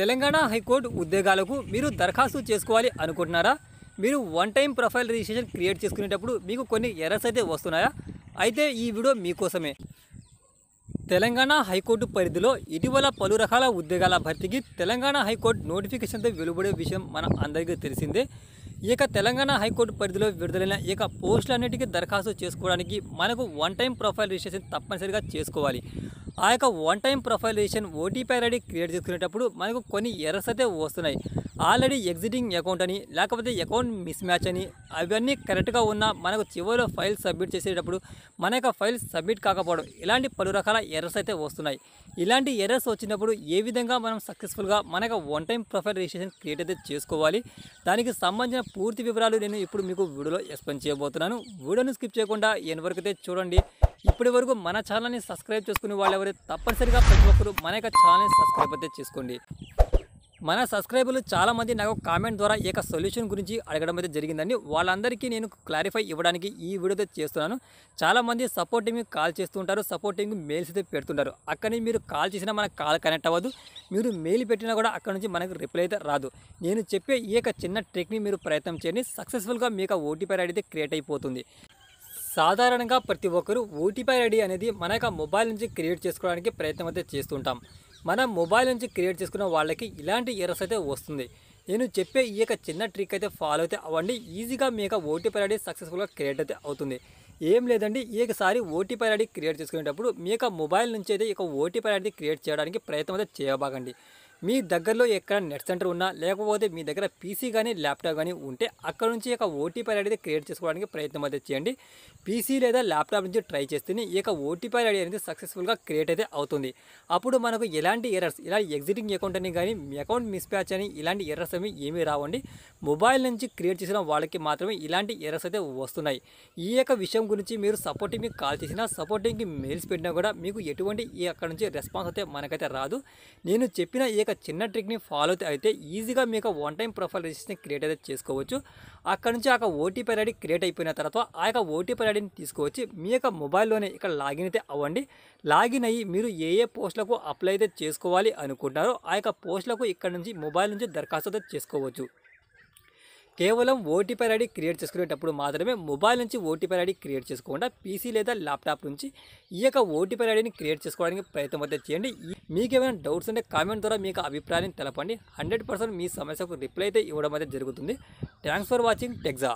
Telangana high court ఉద్యోగాలకు మీరు దరఖాస్తు చేసుకోవాలి అనుకుంటున్నారా మీరు one time profile registration create చేసుకునేటప్పుడు మీకు కొన్ని ఎర్రర్స్ అయితే వస్తున్నాయా అయితే ఈ వీడియో మీకోసమే తెలంగాణ హైకోర్టు పరిధిలో ఇటీవల పలు రకాల ఉద్యోగాల భర్తీకి తెలంగాణ హైకోర్టు నోటిఫికేషన్తో వెలువడే విషయం మన అందరికీ తెలిసిందే ఇక తెలంగాణ హైకోర్టు పరిధిలో విడుదలైన ఇక పోస్టులన్నిటికీ దరఖాస్తు చేసుకోవడానికి మనకు వన్ టైం ప్రొఫైల్ రిజిస్ట్రేషన్ తప్పనిసరిగా చేసుకోవాలి ఆ యొక్క వన్ టైం ప్రొఫైలేషన్ ఓటీపీ ఐడీ క్రియేట్ చేసుకునేటప్పుడు మనకు కొన్ని ఎర్రస్ అయితే వస్తున్నాయి ఆల్రెడీ ఎగ్జిటింగ్ అకౌంట్ అని లేకపోతే అకౌంట్ మిస్ మ్యాచ్ అని అవన్నీ కరెక్ట్గా ఉన్నా మనకు చివరిలో ఫైల్ సబ్మిట్ చేసేటప్పుడు మన యొక్క ఫైల్ సబ్మిట్ కాకపోవడం ఇలాంటి పలు రకాల ఎర్రర్స్ అయితే వస్తున్నాయి ఇలాంటి ఎర్రర్స్ వచ్చినప్పుడు ఏ విధంగా మనం సక్సెస్ఫుల్గా మన యొక్క one time profile registration create అయితే చేసుకోవాలి దానికి సంబంధించిన పూర్తి వివరాలు నేను ఇప్పుడు మీకు వీడియోలో ఎక్స్ప్లెయిన్ చేయబోతున్నాను వీడియోను స్కిప్ చేయకుండా ఎన్ని వరకు అయితే చూడండి ఇప్పటి వరకు మన ఛానల్ని సబ్స్క్రైబ్ చేసుకునే వాళ్ళు ఎవరు తప్పనిసరిగా ప్రతి ఒక్కరు మన యొక్క ఛానల్ని సబ్స్క్రైబ్ అయితే చేసుకోండి మన సబ్స్క్రైబర్లు చాలామంది నాకు కామెంట్ ద్వారా ఈ సొల్యూషన్ గురించి అడగడం అయితే జరిగిందండి వాళ్ళందరికీ నేను క్లారిఫై ఇవ్వడానికి ఈ వీడియో అయితే చేస్తున్నాను చాలామంది సపోర్టింగ్ కాల్ చేస్తుంటారు సపోర్టింగ్ మెయిల్స్ అయితే పెడుతుంటారు అక్కడి మీరు కాల్ చేసినా మనకు కాల్ కనెక్ట్ అవ్వదు మీరు మెయిల్ పెట్టినా కూడా అక్కడ నుంచి మనకు రిప్లై అయితే రాదు నేను చెప్పే ఈ చిన్న ట్రిక్ని మీరు ప్రయత్నం చేయండి సక్సెస్ఫుల్గా మీకు ఓటీపీ ఐడి అయితే క్రియేట్ అయిపోతుంది సాధారణంగా ప్రతి ఒక్కరూ ఓటీపీ ఐడి అనేది మన యొక్క మొబైల్ నుంచి క్రియేట్ చేసుకోవడానికి ప్రయత్నం అయితే చేస్తుంటాం మన మొబైల్ నుంచి క్రియేట్ చేసుకున్న వాళ్ళకి ఇలాంటి ఎర్రస్ అయితే వస్తుంది నేను చెప్పే ఈ యొక్క చిన్న ట్రిక్ అయితే ఫాలో అయితే అవ్వండి ఈజీగా మీ యొక్క ఓటీపీ ఐడి సక్సెస్ఫుల్గా క్రియేట్ అయితే అవుతుంది ఏం లేదండి ఈ ఒకసారి ఓటీపీ ఐడి క్రియేట్ చేసుకునేటప్పుడు మీ యొక్క మొబైల్ నుంచి అయితే ఈ యొక్క ఓటీపీ ఐడి క్రియేట్ చేయడానికి ప్రయత్నం అయితే చేయబాగండి మీ దగ్గరలో ఎక్కడ నెట్ సెంటర్ ఉన్నా లేకపోతే మీ దగ్గర పీసీ కానీ ల్యాప్టాప్ కానీ ఉంటే అక్కడ నుంచి ఒక ఓటీపీ అనేది క్రియేట్ చేసుకోవడానికి ప్రయత్నం అయితే చేయండి పీసీ లేదా ల్యాప్టాప్ నుంచి ట్రై చేస్తేనే ఈ ఓటీపీ ఐడి అనేది సక్సెస్ఫుల్గా క్రియేట్ అయితే అవుతుంది అప్పుడు మనకు ఎలాంటి ఎర్రర్స్ ఇలా ఎగ్జిటింగ్ అకౌంట్ అని కానీ మీ అకౌంట్ మిస్ప్యాచ్ అని ఇలాంటి ఎర్రర్స్ అవి ఏమీ రావండి మొబైల్ నుంచి క్రియేట్ చేసిన వాళ్ళకి మాత్రమే ఇలాంటి ఎర్రర్స్ అయితే వస్తున్నాయి ఈ యొక్క విషయం గురించి మీరు సపోర్టింగ్కి కాల్ చేసినా సపోర్టింగ్కి మెయిల్స్ పెట్టినా కూడా మీకు ఎటువంటి ఈ అక్కడ నుంచి రెస్పాన్స్ అయితే మనకైతే రాదు నేను చెప్పిన ఈ యొక్క చిన్న ట్రిక్ని ఫాలో అయితే ఈజీగా మీకు one time profile registration create అయితే చేసుకోవచ్చు అక్కడ నుంచి ఆ ఓటీపీ ఐడి క్రియేట్ అయిపోయిన తర్వాత ఆ యొక్క ఓటీపీ ఐడిని తీసుకువచ్చి మీ యొక్క మొబైల్లోనే ఇక్కడ లాగిన్ అయితే అవ్వండి లాగిన్ అయ్యి మీరు ఏ ఏ పోస్టులకు అప్లై అయితే చేసుకోవాలి అనుకుంటారో ఆ యొక్క పోస్టులకు ఇక్కడ నుంచి మొబైల్ నుంచి దరఖాస్తు అయితే చేసుకోవచ్చు కేవలం ఓటీపీ ఐడి క్రియేట్ చేసుకునేటప్పుడు మాత్రమే మొబైల్ నుంచి ఓటీపీ ఐడి క్రియేట్ చేసుకోకుండా పీసీ లేదా ల్యాప్టాప్ నుంచి ఈ యొక్క ఓటీపీ ఐడిని క్రియేట్ చేసుకోవడానికి ప్రయత్నం అయితే చేయండి మీకు ఏమైనా డౌట్స్ ఉంటే కామెంట్ ద్వారా మీకు అభిప్రాయాన్ని తెలపండి హండ్రెడ్ మీ సమస్యకు రిప్లై అయితే ఇవ్వడం అయితే జరుగుతుంది థ్యాంక్స్ ఫర్ వాచింగ్ టెక్జా